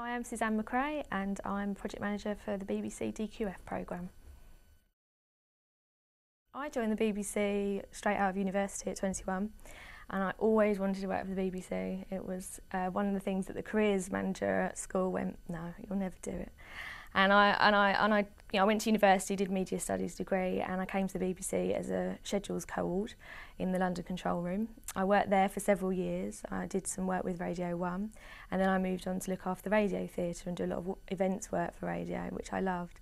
Hi, I'm Suzanne McRae and I'm Project Manager for the BBC DQF programme. I joined the BBC straight out of university at 21 and I always wanted to work for the BBC. It was uh, one of the things that the careers manager at school went, no, you'll never do it. And I and I and I you know, I went to university, did media studies degree, and I came to the BBC as a schedules co-ord in the London control room. I worked there for several years. I did some work with Radio 1, and then I moved on to look after the radio theatre and do a lot of events work for radio, which I loved.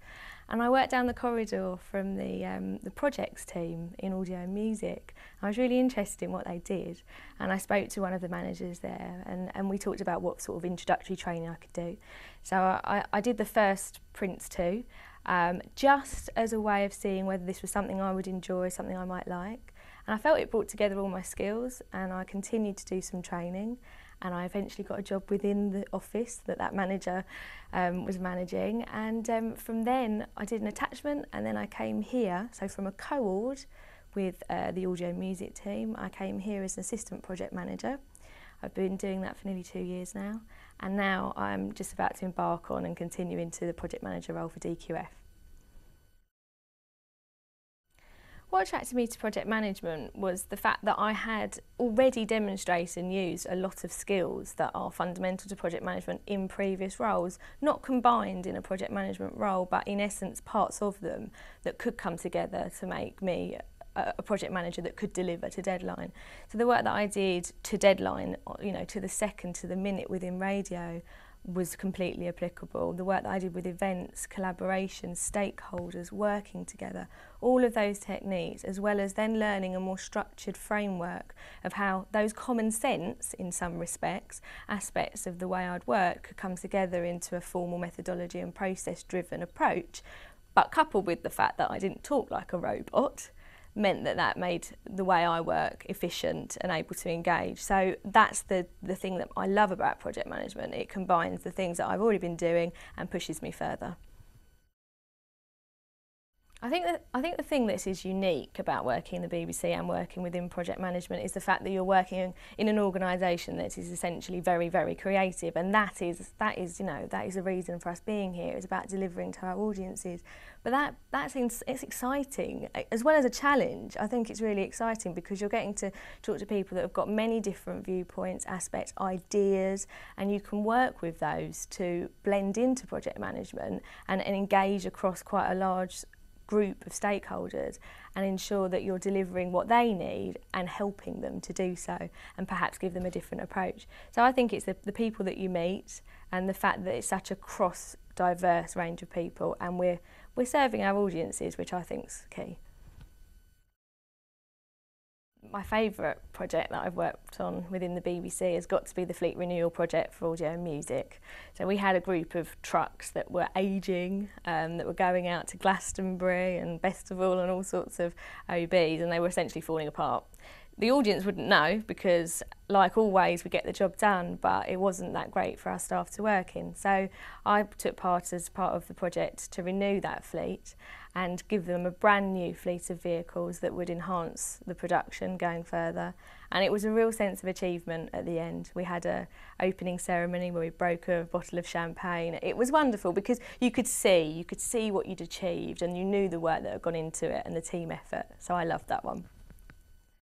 And I worked down the corridor from the, um, the projects team in audio and music. I was really interested in what they did. And I spoke to one of the managers there and, and we talked about what sort of introductory training I could do. So I, I did the first Prince 2 um, just as a way of seeing whether this was something I would enjoy, something I might like. And I felt it brought together all my skills and I continued to do some training and I eventually got a job within the office that that manager um, was managing. And um, from then, I did an attachment, and then I came here. So from a co-ord with uh, the audio music team, I came here as an assistant project manager. I've been doing that for nearly two years now, and now I'm just about to embark on and continue into the project manager role for DQF. What attracted me to project management was the fact that I had already demonstrated and used a lot of skills that are fundamental to project management in previous roles, not combined in a project management role, but in essence parts of them that could come together to make me a project manager that could deliver to deadline. So the work that I did to deadline, you know, to the second, to the minute within radio, was completely applicable. The work that I did with events, collaboration, stakeholders, working together, all of those techniques, as well as then learning a more structured framework of how those common sense, in some respects, aspects of the way I'd work could come together into a formal methodology and process driven approach. But coupled with the fact that I didn't talk like a robot, meant that that made the way I work efficient and able to engage. So that's the, the thing that I love about project management. It combines the things that I've already been doing and pushes me further. I think that I think the thing that is unique about working in the BBC and working within project management is the fact that you're working in an organisation that is essentially very very creative, and that is that is you know that is the reason for us being here. It's about delivering to our audiences, but that that's it's exciting as well as a challenge. I think it's really exciting because you're getting to talk to people that have got many different viewpoints, aspects, ideas, and you can work with those to blend into project management and, and engage across quite a large group of stakeholders and ensure that you're delivering what they need and helping them to do so and perhaps give them a different approach. So I think it's the, the people that you meet and the fact that it's such a cross diverse range of people and we're we're serving our audiences which I think's key my favourite project that I've worked on within the BBC has got to be the Fleet Renewal Project for Audio and Music. So we had a group of trucks that were ageing, um, that were going out to Glastonbury and All and all sorts of OBs, and they were essentially falling apart. The audience wouldn't know because, like always, we get the job done, but it wasn't that great for our staff to work in. So I took part as part of the project to renew that fleet and give them a brand new fleet of vehicles that would enhance the production going further. And it was a real sense of achievement at the end. We had a opening ceremony where we broke a bottle of champagne. It was wonderful because you could see, you could see what you'd achieved and you knew the work that had gone into it and the team effort. So I loved that one.